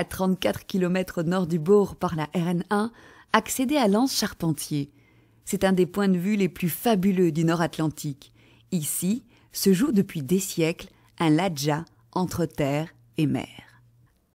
à 34 km au nord du Bourg par la RN1, accéder à l'Anse Charpentier. C'est un des points de vue les plus fabuleux du Nord-Atlantique. Ici se joue depuis des siècles un laja entre terre et mer.